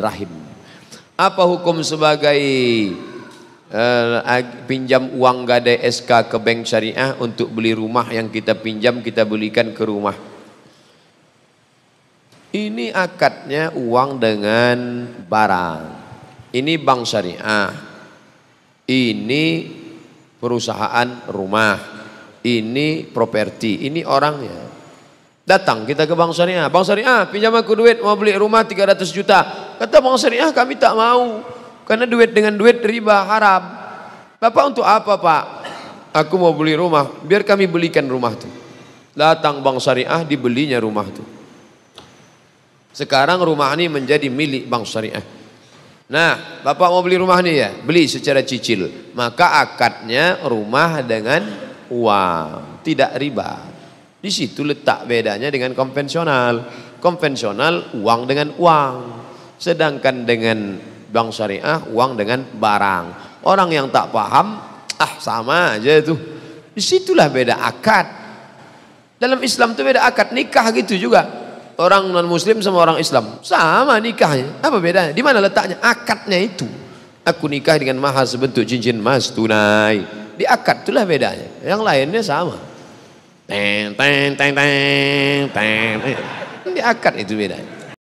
rahim. Apa hukum sebagai uh, pinjam uang gadai SK ke bank syariah untuk beli rumah yang kita pinjam kita belikan ke rumah? Ini akadnya uang dengan barang. Ini bank syariah. Ini perusahaan rumah. Ini properti. Ini orangnya. Datang kita ke Bank Syariah. Bank Syariah, ah, pinjam aku duit mau beli rumah 300 juta. Kata Bank Syariah, ah, kami tak mau. Karena duit dengan duit riba haram. Bapak untuk apa, Pak? Aku mau beli rumah, biar kami belikan rumah itu. Datang Bank Syariah dibelinya rumah itu. Sekarang rumah ini menjadi milik Bank Syariah. Nah, Bapak mau beli rumah ini ya? Beli secara cicil. Maka akadnya rumah dengan uang, tidak riba. Di situ letak bedanya dengan konvensional. Konvensional uang dengan uang. Sedangkan dengan bank syariah uang dengan barang. Orang yang tak paham, ah sama aja itu. Di situlah beda akad. Dalam Islam itu beda akad, nikah gitu juga. Orang non muslim sama orang Islam sama nikahnya. Apa bedanya? Di mana letaknya? Akadnya itu. Aku nikah dengan mahar sebentuk cincin emas tunai. Di akad itulah bedanya. Yang lainnya sama. Teng, teng, teng, teng, teng. Ini akad itu bedanya.